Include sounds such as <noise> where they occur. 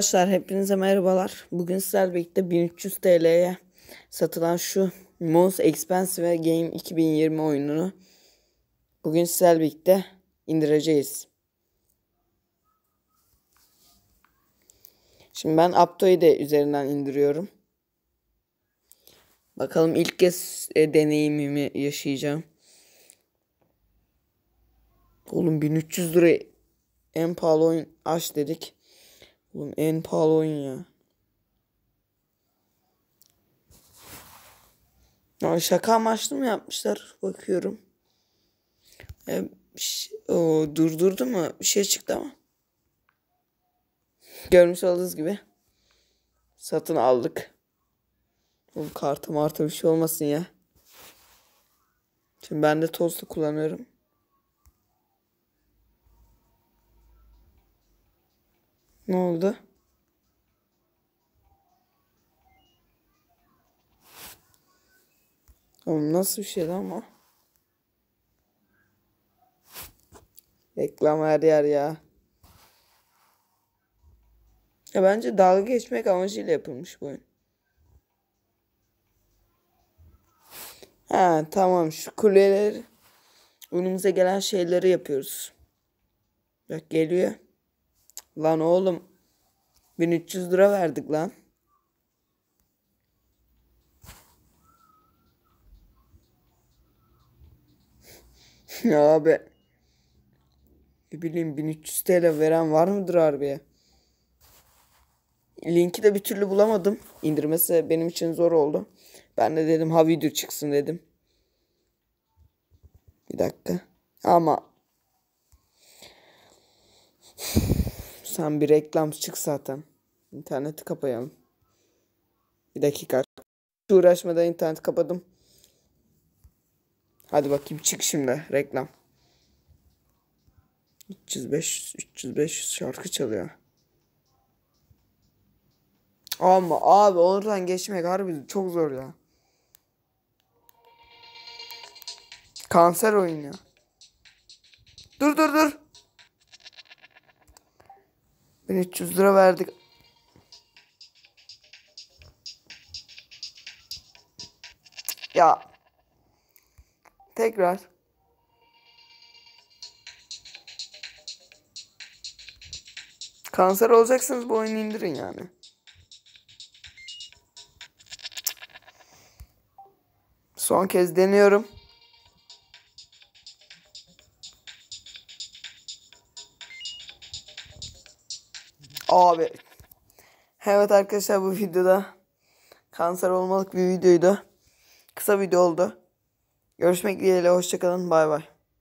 Arkadaşlar hepinize merhabalar. Bugün sizlerle birlikte 1300 TL'ye satılan şu Moose Expensive Game 2020 oyununu bugün sizlerle birlikte indireceğiz. Şimdi ben Apto'yu da üzerinden indiriyorum. Bakalım ilk kez e, deneyimimi yaşayacağım. Oğlum 1300 lira en pahalı oyun aç dedik. Oğlum en pahalı oyun ya. ya şaka amaçlı mı yapmışlar? Bakıyorum. E, şey, o, durdurdu mu? Bir şey çıktı ama. Görmüş olduğunuz gibi. Satın aldık. Oğlum kartım artı bir şey olmasın ya. Şimdi ben de tostu kullanıyorum. Ne oldu? Oğlum nasıl bir şeydi ama? Reklam her yer ya. Ya bence dalga geçmek amacıyla yapılmış bu oyun. Ha tamam şu kuleleri önümüze gelen şeyleri yapıyoruz. Bak geliyor. Lan oğlum 1300 lira verdik lan. <laughs> ya abi. Ne bileyim 1300 TL veren var mıdır harbiye? Linki de bir türlü bulamadım. İndirmesi benim için zor oldu. Ben de dedim ha video çıksın dedim. Bir dakika. Ama Sen bir reklam çık zaten. İnterneti kapayalım. Bir dakika. Hiç uğraşmadan interneti kapadım. Hadi bakayım çık şimdi reklam. 305 305 şarkı çalıyor. Ama abi oradan geçmek harbi çok zor ya. Kanser oynuyor. Dur dur dur. 1300 lira verdik. Ya. Tekrar. Kanser olacaksınız bu oyunu indirin yani. Son kez deniyorum. Abi. Evet arkadaşlar bu videoda kanser olmalık bir videoydu. Kısa video oldu. Görüşmek dileğiyle hoşçakalın bay bay.